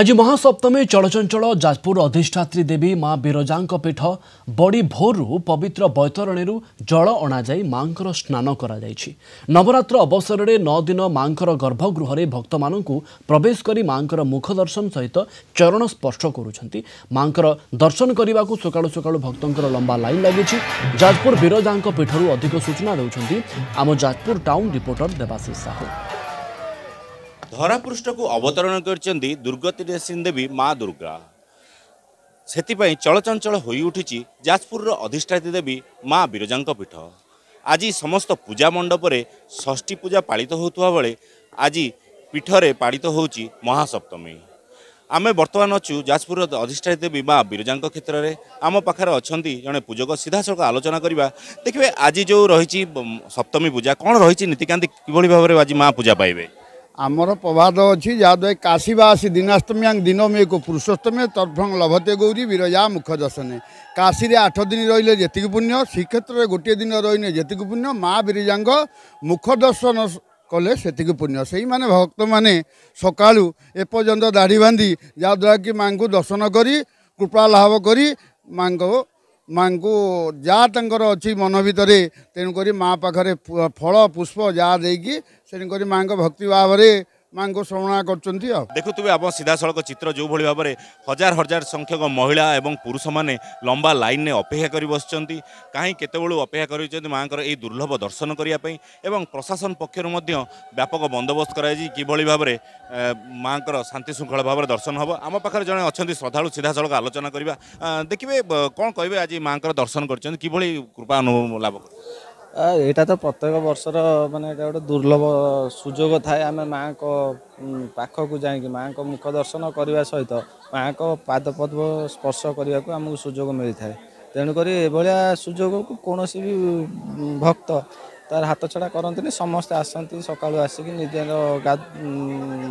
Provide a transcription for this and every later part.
ଆଜି ମହାସପ୍ତମୀ ଚଳଚଞ୍ଚଳ ଯାଜପୁର ଅଧିଷ୍ଠାତ୍ରୀ ଦେବୀ ମା ବିରଜାଙ୍କ ପୀଠ ବଡ଼ି ଭୋରରୁ ପବିତ୍ର ବୈତରଣୀରୁ ଜଳ ଅଣାଯାଇ ମାଙ୍କର ସ୍ନାନ କରାଯାଇଛି ନବରାତ୍ର ଅବସରରେ ନଅ ଦିନ ମାଙ୍କର ଗର୍ଭଗୃହରେ ଭକ୍ତମାନଙ୍କୁ ପ୍ରବେଶ କରି ମାଙ୍କର ମୁଖ ଦର୍ଶନ ସହିତ ଚରଣ ସ୍ପର୍ଶ କରୁଛନ୍ତି ମାଙ୍କର ଦର୍ଶନ କରିବାକୁ ସକାଳୁ ସକାଳୁ ଭକ୍ତଙ୍କର ଲମ୍ବା ଲାଇନ୍ ଲାଗିଛି ଯାଜପୁର ବିରଜାଙ୍କ ପୀଠରୁ ଅଧିକ ସୂଚନା ଦେଉଛନ୍ତି ଆମ ଯାଜପୁର ଟାଉନ୍ ରିପୋର୍ଟର ଦେବାଶିଷ ସାହୁ ଧରାପୃଷ୍ଠକୁ ଅବତରଣ କରିଛନ୍ତି ଦୁର୍ଗତିରେସିନ ଦେବୀ ମା ଦୁର୍ଗା ସେଥିପାଇଁ ଚଳଚଞ୍ଚଳ ହୋଇଉଠିଛି ଯାଜପୁରର ଅଧିଷ୍ଠାତ୍ରୀ ଦେବୀ ମା ବିରଜାଙ୍କ ପୀଠ ଆଜି ସମସ୍ତ ପୂଜା ମଣ୍ଡପରେ ଷଷ୍ଠୀ ପୂଜା ପାଳିତ ହେଉଥିବା ବେଳେ ଆଜି ପୀଠରେ ପାଳିତ ହେଉଛି ମହାସପ୍ତମୀ ଆମେ ବର୍ତ୍ତମାନ ଅଛୁ ଯାଜପୁରର ଅଧିଷ୍ଠାତ୍ରୀ ଦେବୀ ମା ବିରଜାଙ୍କ କ୍ଷେତ୍ରରେ ଆମ ପାଖରେ ଅଛନ୍ତି ଜଣେ ପୂଜକ ସିଧାସଳଖ ଆଲୋଚନା କରିବା ଦେଖିବେ ଆଜି ଯେଉଁ ରହିଛି ସପ୍ତମୀ ପୂଜା କ'ଣ ରହିଛି ନୀତିକାନ୍ତି କିଭଳି ଭାବରେ ଆଜି ମା ପୂଜା ପାଇବେ ଆମର ପ୍ରବାଦ ଅଛି ଯାହାଦ୍ୱାରା କାଶିବା ଆସି ଦିନ ମେକୁ ପୁରୁଷୋତ୍ତମେ ତର୍ଭଂ ଲଭତେ ଗୌରୀ ବିରଜା ମୁଖ ଦର୍ଶନେ କାଶୀରେ ଆଠ ଦିନ ରହିଲେ ଯେତିକି ପୁଣ୍ୟ ଶ୍ରୀକ୍ଷେତ୍ରରେ ଗୋଟିଏ ଦିନ ରହିଲେ ଯେତିକି ପୁଣ୍ୟ ମା ବିରଜାଙ୍କ ମୁଖ ଦର୍ଶନ କଲେ ସେତିକି ପୁଣ୍ୟ ସେଇମାନେ ଭକ୍ତମାନେ ସକାଳୁ ଏପର୍ଯ୍ୟନ୍ତ ଦାଢ଼ି ବାନ୍ଧି ଯାହାଦ୍ୱାରା କି ମାଙ୍କୁ ଦର୍ଶନ କରି କୃପା ଲାଭ କରି ମାଙ୍କ ମାଙ୍କୁ ଯାହା ତାଙ୍କର ଅଛି ମନ ଭିତରେ ତେଣୁକରି ମାଆ ପାଖରେ ଫଳ ପୁଷ୍ପ ଯାହା ଦେଇକି ତେଣୁକରି ମାଆଙ୍କ ଭକ୍ତି ଭାବରେ ମାଙ୍କ ଶ୍ରମଣା କରୁଛନ୍ତି ଆଉ ଦେଖୁଥିବେ ଆପଣ ସିଧାସଳଖ ଚିତ୍ର ଯେଉଁଭଳି ଭାବରେ ହଜାର ହଜାର ସଂଖ୍ୟକ ମହିଳା ଏବଂ ପୁରୁଷମାନେ ଲମ୍ବା ଲାଇନ୍ରେ ଅପେକ୍ଷା କରି ବସିଛନ୍ତି କାହିଁ କେତେବେଳୁ ଅପେକ୍ଷା କରିଛନ୍ତି ମାଙ୍କର ଏହି ଦୁର୍ଲଭ ଦର୍ଶନ କରିବା ପାଇଁ ଏବଂ ପ୍ରଶାସନ ପକ୍ଷରୁ ମଧ୍ୟ ବ୍ୟାପକ ବନ୍ଦୋବସ୍ତ କରାଯାଇଛି କିଭଳି ଭାବରେ ମାଙ୍କର ଶାନ୍ତି ଶୃଙ୍ଖଳା ଭାବରେ ଦର୍ଶନ ହେବ ଆମ ପାଖରେ ଜଣେ ଅଛନ୍ତି ଶ୍ରଦ୍ଧାଳୁ ସିଧାସଳଖ ଆଲୋଚନା କରିବା ଦେଖିବେ କ'ଣ କହିବେ ଆଜି ମାଙ୍କର ଦର୍ଶନ କରିଛନ୍ତି କିଭଳି କୃପା ଅନୁଭବ ଲାଭ କରିବେ ଏଇଟା ତ ପ୍ରତ୍ୟେକ ବର୍ଷର ମାନେ ଏଇଟା ଗୋଟେ ଦୁର୍ଲଭ ସୁଯୋଗ ଥାଏ ଆମେ ମାଆଙ୍କ ପାଖକୁ ଯାଇକି ମାଆଙ୍କ ମୁଖ ଦର୍ଶନ କରିବା ସହିତ ମାଆଙ୍କ ପାଦ ପଦ୍ମ ସ୍ପର୍ଶ କରିବାକୁ ଆମକୁ ସୁଯୋଗ ମିଳିଥାଏ ତେଣୁକରି ଏଭଳିଆ ସୁଯୋଗକୁ କୌଣସି ବି ଭକ୍ତ ତାର ହାତ ଛଡ଼ା କରନ୍ତିନି ସମସ୍ତେ ଆସନ୍ତି ସକାଳୁ ଆସିକି ନିଜର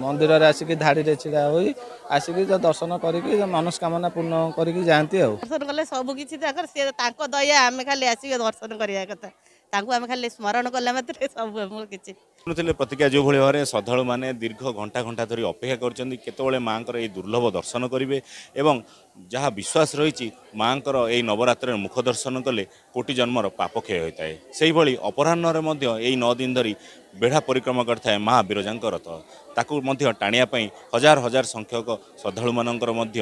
ମନ୍ଦିରରେ ଆସିକି ଧାଡ଼ିରେ ଛିଡ଼ା ହୋଇ ଆସିକି ଦର୍ଶନ କରିକି ମନସ୍କାମନା ପୂର୍ଣ୍ଣ କରିକି ଯାଆନ୍ତି ଆଉ ଦର୍ଶନ କଲେ ସବୁ କିଛି ତାଙ୍କର ସେ ତାଙ୍କ ଦୟା ଆମେ ଖାଲି ଆସିକି ଦର୍ଶନ କରିବା କଥା ତାଙ୍କୁ ଆମେ ଖାଲି ସ୍ମରଣ କଲେ ମାତ୍ରେ ସବୁ ଆମର କିଛି ଶୁଣୁଥିଲେ ପ୍ରତିକ୍ରିୟା ଯେଉଁଭଳି ଭାବରେ ଶ୍ରଦ୍ଧାଳୁମାନେ ଦୀର୍ଘ ଘଣ୍ଟା ଘଣ୍ଟା ଧରି ଅପେକ୍ଷା କରିଛନ୍ତି କେତେବେଳେ ମାଆଙ୍କର ଏହି ଦୁର୍ଲଭ ଦର୍ଶନ କରିବେ ଏବଂ ଯାହା ବିଶ୍ୱାସ ରହିଛି ମାଆଙ୍କର ଏହି ନବରାତ୍ରରେ ମୁଖ ଦର୍ଶନ କଲେ କୋଟି ଜନ୍ମର ପାପକ୍ଷୟ ହୋଇଥାଏ ସେହିଭଳି ଅପରାହ୍ନରେ ମଧ୍ୟ ଏହି ନଅ ଦିନ ଧରି ବେଢ଼ା ପରିକ୍ରମା କରିଥାଏ ମାଆ ବିରଜାଙ୍କ ରଥ ତାକୁ ମଧ୍ୟ ଟାଣିବା ପାଇଁ ହଜାର ହଜାର ସଂଖ୍ୟକ ଶ୍ରଦ୍ଧାଳୁମାନଙ୍କର ମଧ୍ୟ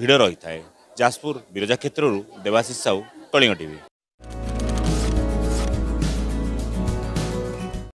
ଭିଡ଼ ରହିଥାଏ ଯାଜପୁର ବିରଜା କ୍ଷେତ୍ରରୁ ଦେବାଶିଷ ସାହୁ କଳିଙ୍ଗ ଟିଭି